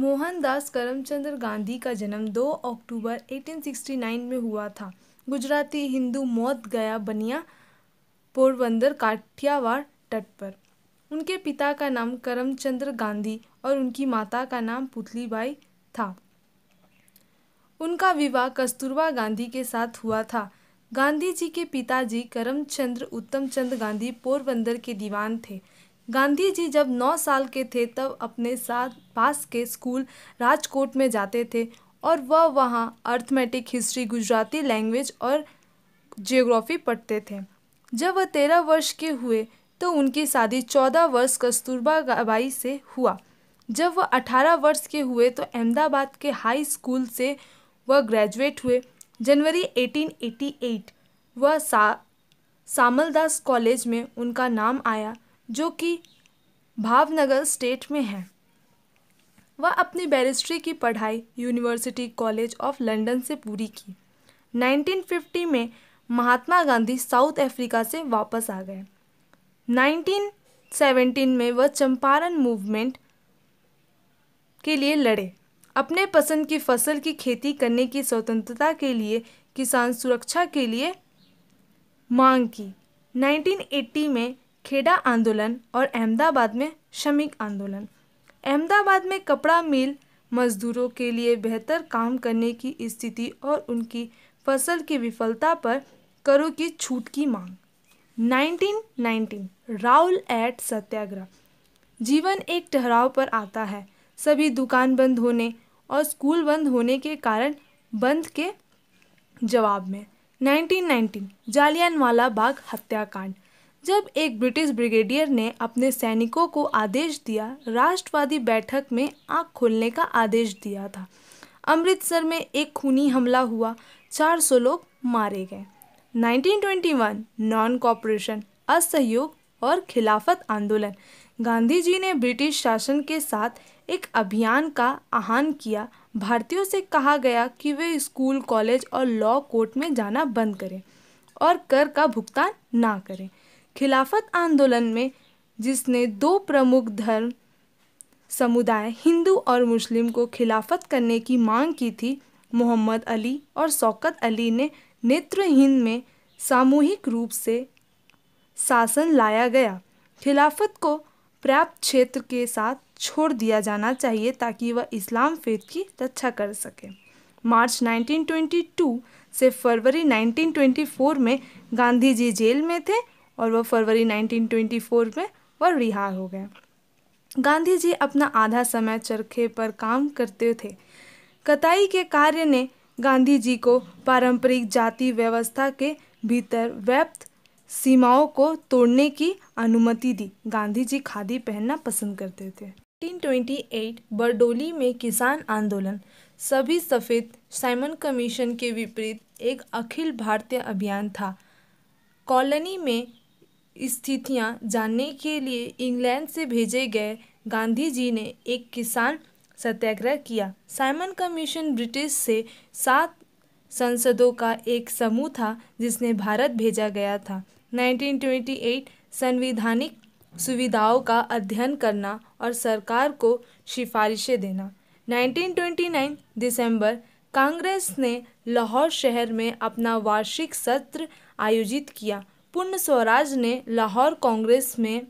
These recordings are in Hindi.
मोहनदास करमचंद गांधी का जन्म 2 अक्टूबर 1869 में हुआ था गुजराती हिंदू मौत गया बनिया पोरबंदर काठियावाड़ तट पर उनके पिता का नाम करमचंद्र गांधी और उनकी माता का नाम पुतलीबाई था उनका विवाह कस्तूरबा गांधी के साथ हुआ था गांधी जी के पिताजी करमचंद्र उत्तमचंद गांधी पोरबंदर के दीवान थे गांधी जी जब नौ साल के थे तब अपने साथ पास के स्कूल राजकोट में जाते थे और वह वहाँ अर्थमेटिक हिस्ट्री गुजराती लैंग्वेज और जियोग्राफी पढ़ते थे जब वह तेरह वर्ष के हुए तो उनकी शादी चौदह वर्ष कस्तूरबा बाई से हुआ जब वह अठारह वर्ष के हुए तो अहमदाबाद के हाई स्कूल से वह ग्रेजुएट हुए जनवरी 1888 वह सा सामलदास कॉलेज में उनका नाम आया जो कि भावनगर स्टेट में है वह अपनी बैरिस्ट्री की पढ़ाई यूनिवर्सिटी कॉलेज ऑफ लंदन से पूरी की 1950 में महात्मा गांधी साउथ अफ्रीका से वापस आ गए 1917 में वह चंपारण मूवमेंट के लिए लड़े अपने पसंद की फसल की खेती करने की स्वतंत्रता के लिए किसान सुरक्षा के लिए मांग की 1980 में खेड़ा आंदोलन और अहमदाबाद में श्रमिक आंदोलन अहमदाबाद में कपड़ा मिल मजदूरों के लिए बेहतर काम करने की स्थिति और उनकी फसल की विफलता पर करों की छूट की मांग 1919 राउल एट सत्याग्रह जीवन एक ठहराव पर आता है सभी दुकान बंद होने और स्कूल बंद होने के कारण बंद के जवाब में 1919 जालियानवाला बाग हत्याकांड जब एक ब्रिटिश ब्रिगेडियर ने अपने सैनिकों को आदेश दिया राष्ट्रवादी बैठक में आँख खोलने का आदेश दिया था अमृतसर में एक खूनी हमला हुआ 400 लोग मारे गए 1921 नॉन कॉपरेशन असहयोग और खिलाफत आंदोलन गांधी जी ने ब्रिटिश शासन के साथ एक अभियान का आह्वान किया भारतीयों से कहा गया कि वे स्कूल कॉलेज और लॉ कोर्ट में जाना बंद करें और कर का भुगतान ना करें खिलाफत आंदोलन में जिसने दो प्रमुख धर्म समुदाय हिंदू और मुस्लिम को खिलाफत करने की मांग की थी मोहम्मद अली और शौकत अली ने नेत्रहीन में सामूहिक रूप से शासन लाया गया खिलाफत को पर्याप्त क्षेत्र के साथ छोड़ दिया जाना चाहिए ताकि वह इस्लाम फेथ की रक्षा कर सके मार्च 1922 से फरवरी 1924 में गांधी जी जेल में थे और वह फरवरी 1924 में वह रिहा हो गए गांधी जी अपना आधा समय चरखे पर काम करते थे कताई के कार्य ने गांधी जी को पारंपरिक जाति व्यवस्था के भीतर व्याप्त सीमाओं को तोड़ने की अनुमति दी गांधी जी खादी पहनना पसंद करते थे 1928 बरडोली में किसान आंदोलन सभी सफ़ेद साइमन कमीशन के विपरीत एक अखिल भारतीय अभियान था कॉलोनी में स्थितियां जानने के लिए इंग्लैंड से भेजे गए गांधी जी ने एक किसान सत्याग्रह किया साइमन कमीशन ब्रिटिश से सात संसदों का एक समूह था जिसने भारत भेजा गया था 1928 संविधानिक सुविधाओं का अध्ययन करना और सरकार को सिफारिशें देना 1929 दिसंबर कांग्रेस ने लाहौर शहर में अपना वार्षिक सत्र आयोजित किया पूर्ण स्वराज ने लाहौर कांग्रेस में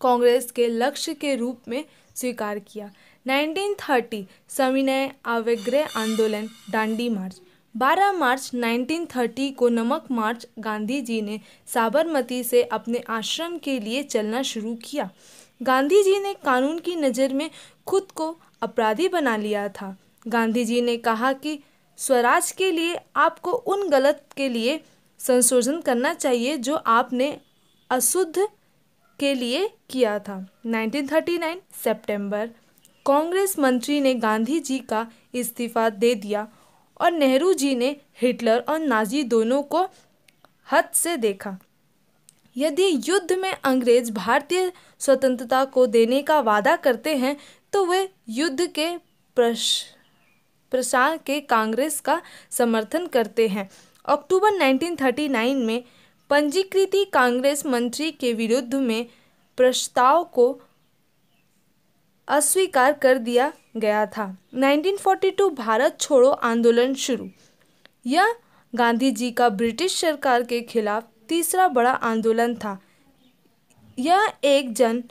कांग्रेस के लक्ष्य के रूप में स्वीकार किया 1930 सविनय आवेग्रह आंदोलन डांडी मार्च 12 मार्च 1930 को नमक मार्च गांधी जी ने साबरमती से अपने आश्रम के लिए चलना शुरू किया गांधी जी ने कानून की नज़र में खुद को अपराधी बना लिया था गांधी जी ने कहा कि स्वराज के लिए आपको उन गलत के लिए संशोधन करना चाहिए जो आपने अशुद्ध के लिए किया था 1939 सितंबर कांग्रेस मंत्री ने गांधी जी का इस्तीफा दे दिया और नेहरू जी ने हिटलर और नाजी दोनों को हद से देखा यदि युद्ध में अंग्रेज भारतीय स्वतंत्रता को देने का वादा करते हैं तो वे युद्ध के प्रश प्रसार के कांग्रेस का समर्थन करते हैं अक्टूबर 1939 में पंजीकृति कांग्रेस मंत्री के विरुद्ध में प्रस्ताव को अस्वीकार कर दिया गया था 1942 भारत छोड़ो आंदोलन शुरू यह गांधी जी का ब्रिटिश सरकार के खिलाफ तीसरा बड़ा आंदोलन था यह एक जन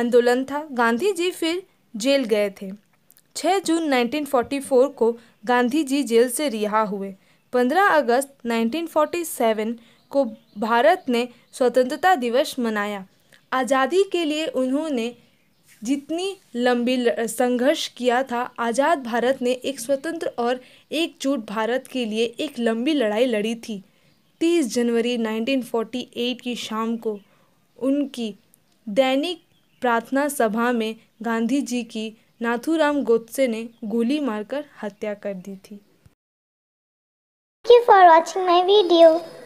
आंदोलन था गांधी जी फिर जेल गए थे 6 जून 1944 को गांधी जी जेल से रिहा हुए 15 अगस्त 1947 को भारत ने स्वतंत्रता दिवस मनाया आज़ादी के लिए उन्होंने जितनी लंबी संघर्ष किया था आज़ाद भारत ने एक स्वतंत्र और एकजुट भारत के लिए एक लंबी लड़ाई लड़ी थी 30 जनवरी 1948 की शाम को उनकी दैनिक प्रार्थना सभा में गांधी जी की नाथूराम गोत्से ने गोली मारकर हत्या कर दी थी you for watching my video.